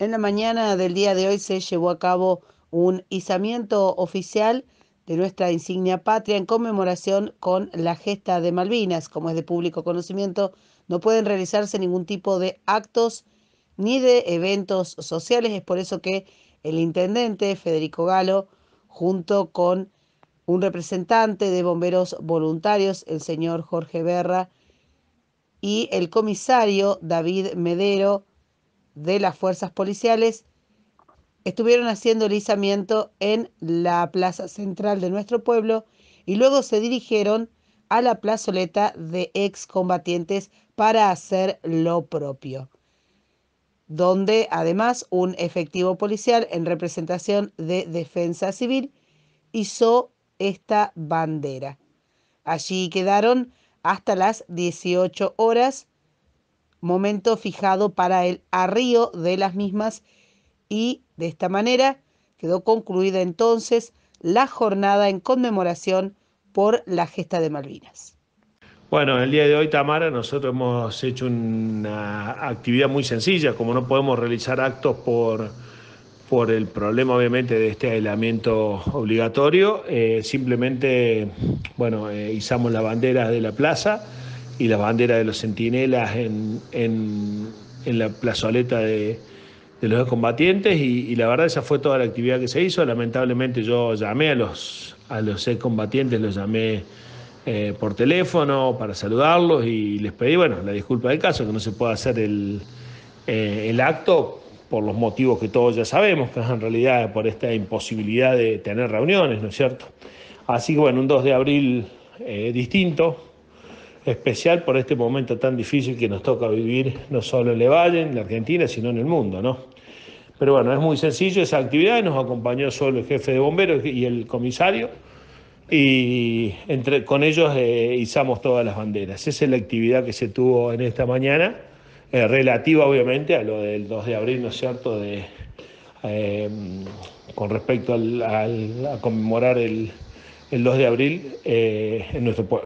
En la mañana del día de hoy se llevó a cabo un izamiento oficial de nuestra insignia patria en conmemoración con la gesta de Malvinas. Como es de público conocimiento, no pueden realizarse ningún tipo de actos ni de eventos sociales. Es por eso que el intendente Federico Galo, junto con un representante de bomberos voluntarios, el señor Jorge Berra, y el comisario David Medero, de las fuerzas policiales estuvieron haciendo el izamiento en la plaza central de nuestro pueblo y luego se dirigieron a la plazoleta de excombatientes para hacer lo propio, donde además un efectivo policial en representación de defensa civil hizo esta bandera. Allí quedaron hasta las 18 horas momento fijado para el arrío de las mismas y de esta manera quedó concluida entonces la jornada en conmemoración por la gesta de Malvinas. Bueno, el día de hoy, Tamara, nosotros hemos hecho una actividad muy sencilla, como no podemos realizar actos por, el problema, obviamente, de este aislamiento obligatorio, eh, simplemente, bueno, eh, izamos las banderas de la plaza y la bandera de los centinelas en, la plazoleta de, de los combatientes y, la verdad esa fue toda la actividad que se hizo. Lamentablemente yo llamé a los, a los excombatientes, los llamé eh, por teléfono para saludarlos y les pedí, bueno, la disculpa del caso, que no se pueda hacer el, eh, acto por los motivos que todos ya sabemos, que es en realidad por esta imposibilidad de tener reuniones, ¿no es cierto? Así que bueno, un 2 de abril eh, distinto, especial por este momento tan difícil que nos toca vivir, no solo en Levalle, en la Argentina, sino en el mundo, ¿no? Pero bueno, es muy sencillo esa actividad, nos acompañó solo el jefe de bomberos y el comisario, y entre, con ellos eh, izamos todas las banderas. Esa es la actividad que se tuvo en esta mañana, eh, relativa obviamente a lo del 2 de abril, ¿no es cierto?, de, em, con respecto al, a conmemorar el 2 de abril eh, en nuestro pueblo.